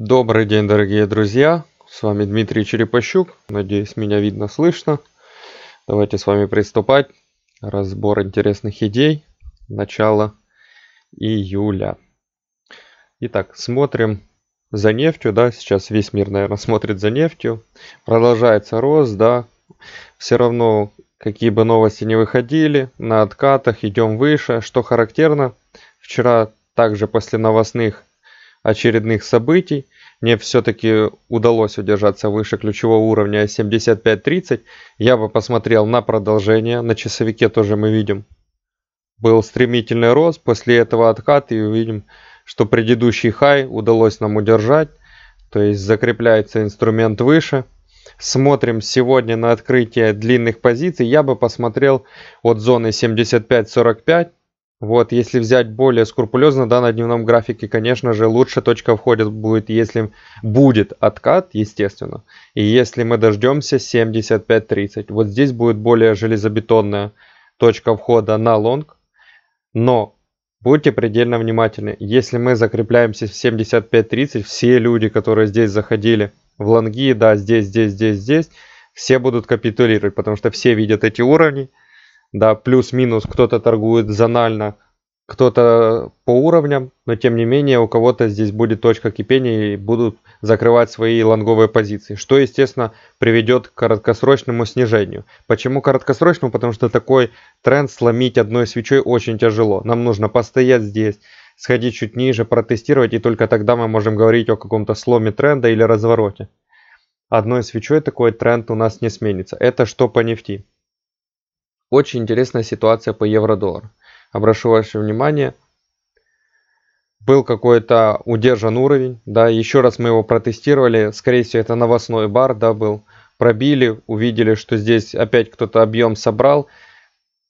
Добрый день, дорогие друзья! С вами Дмитрий Черепощук. Надеюсь, меня видно, слышно. Давайте с вами приступать. Разбор интересных идей. Начало июля. Итак, смотрим за нефтью. Да, сейчас весь мир, наверное, смотрит за нефтью. Продолжается рост, да. Все равно, какие бы новости не выходили, на откатах идем выше. Что характерно, вчера также после новостных очередных событий. Мне все-таки удалось удержаться выше ключевого уровня 75.30. Я бы посмотрел на продолжение. На часовике тоже мы видим. Был стремительный рост, после этого откат и увидим, что предыдущий хай удалось нам удержать. То есть закрепляется инструмент выше. Смотрим сегодня на открытие длинных позиций. Я бы посмотрел от зоны 75.45 вот, если взять более скрупулезно, да, на дневном графике, конечно же, лучше точка входит будет, если будет откат, естественно. И если мы дождемся 75-30, вот здесь будет более железобетонная точка входа на лонг. Но будьте предельно внимательны. Если мы закрепляемся в 75-30, все люди, которые здесь заходили в лонги, да, здесь, здесь, здесь, здесь, все будут капитулировать, потому что все видят эти уровни, да, плюс-минус кто-то торгует зонально, кто-то по уровням, но тем не менее у кого-то здесь будет точка кипения и будут закрывать свои лонговые позиции, что, естественно, приведет к краткосрочному снижению. Почему краткосрочному? Потому что такой тренд сломить одной свечой очень тяжело. Нам нужно постоять здесь, сходить чуть ниже, протестировать, и только тогда мы можем говорить о каком-то сломе тренда или развороте. Одной свечой такой тренд у нас не сменится. Это что по нефти. Очень интересная ситуация по евро-доллару. Обращу ваше внимание, был какой-то удержан уровень, да, еще раз мы его протестировали, скорее всего это новостной бар, да, был, пробили, увидели, что здесь опять кто-то объем собрал,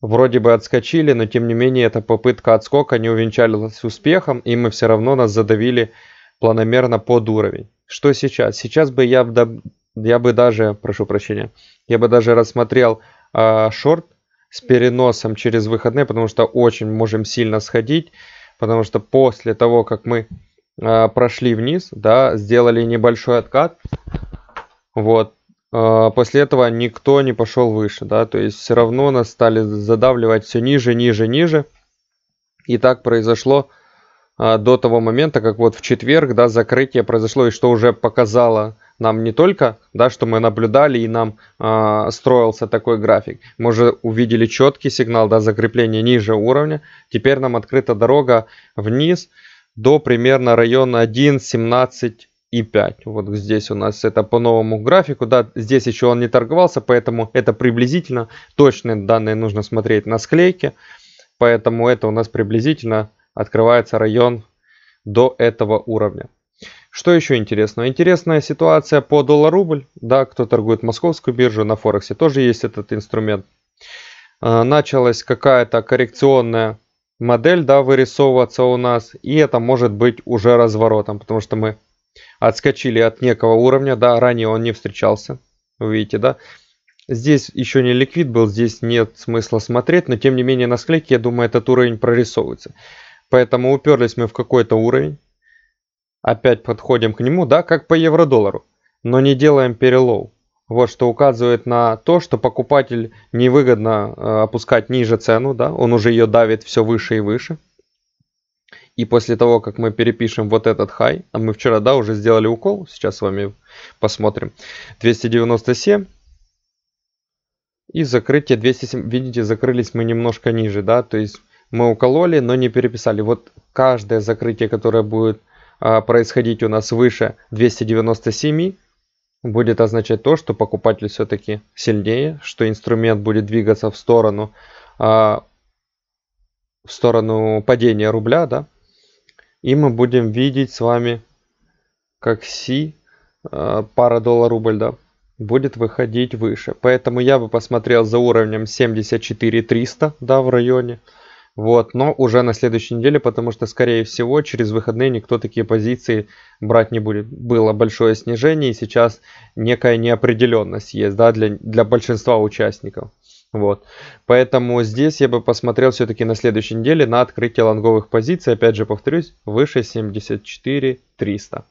вроде бы отскочили, но тем не менее эта попытка отскока не увенчалась успехом, и мы все равно нас задавили планомерно под уровень. Что сейчас? Сейчас бы я, я бы даже, прошу прощения, я бы даже рассмотрел э, шорт, с переносом через выходные, потому что очень можем сильно сходить, потому что после того, как мы э, прошли вниз, да, сделали небольшой откат, вот, э, после этого никто не пошел выше, да, то есть все равно нас стали задавливать все ниже, ниже, ниже, и так произошло э, до того момента, как вот в четверг, да, закрытие произошло, и что уже показало нам не только, да, что мы наблюдали и нам э, строился такой график, мы уже увидели четкий сигнал, да, закрепления ниже уровня, теперь нам открыта дорога вниз до примерно района 117.5. Вот здесь у нас это по новому графику. Да, здесь еще он не торговался, поэтому это приблизительно. Точные данные нужно смотреть на склейке. Поэтому это у нас приблизительно открывается район до этого уровня. Что еще интересно? Интересная ситуация по доллар-рубль. Да, кто торгует московскую биржу, на Форексе тоже есть этот инструмент. А, началась какая-то коррекционная модель, да, вырисовываться у нас. И это может быть уже разворотом, потому что мы отскочили от некого уровня, да, ранее он не встречался. Вы видите, да? Здесь еще не ликвид был, здесь нет смысла смотреть, но тем не менее на склейке, я думаю, этот уровень прорисовывается. Поэтому уперлись мы в какой-то уровень. Опять подходим к нему, да, как по евро-доллару, но не делаем перелоу. Вот что указывает на то, что покупатель невыгодно э, опускать ниже цену, да, он уже ее давит все выше и выше. И после того, как мы перепишем вот этот хай, а мы вчера, да, уже сделали укол, сейчас с вами посмотрим, 297 и закрытие 207, видите, закрылись мы немножко ниже, да, то есть мы укололи, но не переписали. Вот каждое закрытие, которое будет а, происходить у нас выше 297, будет означать то, что покупатель все-таки сильнее, что инструмент будет двигаться в сторону, а, в сторону падения рубля, да, и мы будем видеть с вами, как Си, а, пара доллар-рубль, да, будет выходить выше. Поэтому я бы посмотрел за уровнем 74 300, да, в районе. Вот, но уже на следующей неделе, потому что, скорее всего, через выходные никто такие позиции брать не будет. Было большое снижение, и сейчас некая неопределенность есть, да, для, для большинства участников. Вот. Поэтому здесь я бы посмотрел все-таки на следующей неделе на открытие лонговых позиций. Опять же повторюсь, выше 74 300.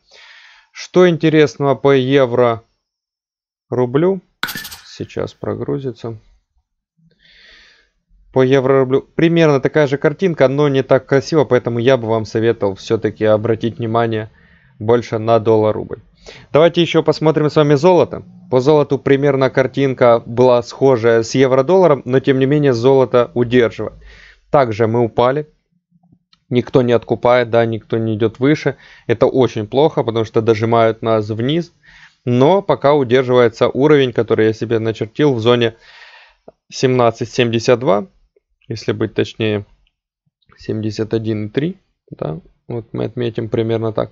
Что интересного по евро рублю? Сейчас прогрузится по еврорублю. Примерно такая же картинка, но не так красиво, поэтому я бы вам советовал все-таки обратить внимание больше на доллар-рубль. Давайте еще посмотрим с вами золото. По золоту примерно картинка была схожая с евро-долларом, но тем не менее золото удерживает. Также мы упали, никто не откупает, да, никто не идет выше. Это очень плохо, потому что дожимают нас вниз. Но пока удерживается уровень, который я себе начертил в зоне 1772 если быть точнее, 71,3, да, вот мы отметим примерно так.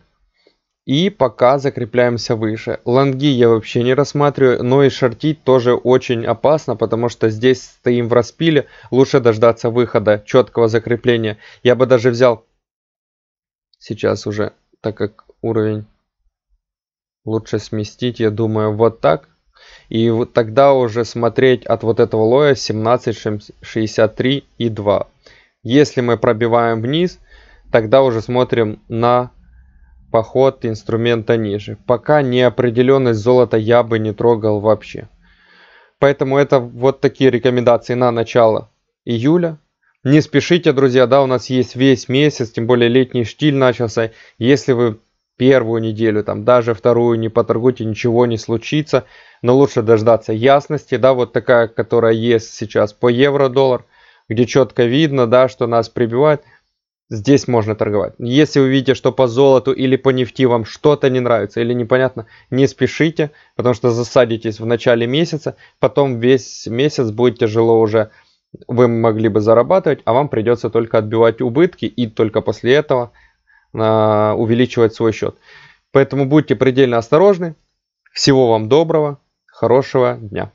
И пока закрепляемся выше. Лонги я вообще не рассматриваю, но и шортить тоже очень опасно, потому что здесь стоим в распиле. Лучше дождаться выхода, четкого закрепления. Я бы даже взял сейчас уже, так как уровень лучше сместить, я думаю, вот так. И вот тогда уже смотреть от вот этого лоя 17,63 и 2. Если мы пробиваем вниз, тогда уже смотрим на поход инструмента ниже. Пока неопределенность золота я бы не трогал вообще. Поэтому это вот такие рекомендации на начало июля. Не спешите, друзья, да, у нас есть весь месяц, тем более летний штиль начался. Если вы первую неделю, там даже вторую не поторгуйте, ничего не случится, но лучше дождаться ясности, да, вот такая, которая есть сейчас по евро-доллар, где четко видно, да, что нас прибивает, здесь можно торговать. Если вы видите, что по золоту или по нефти вам что-то не нравится или непонятно, не спешите, потому что засадитесь в начале месяца, потом весь месяц будет тяжело уже вы могли бы зарабатывать, а вам придется только отбивать убытки и только после этого увеличивать свой счет. Поэтому будьте предельно осторожны. Всего вам доброго, хорошего дня.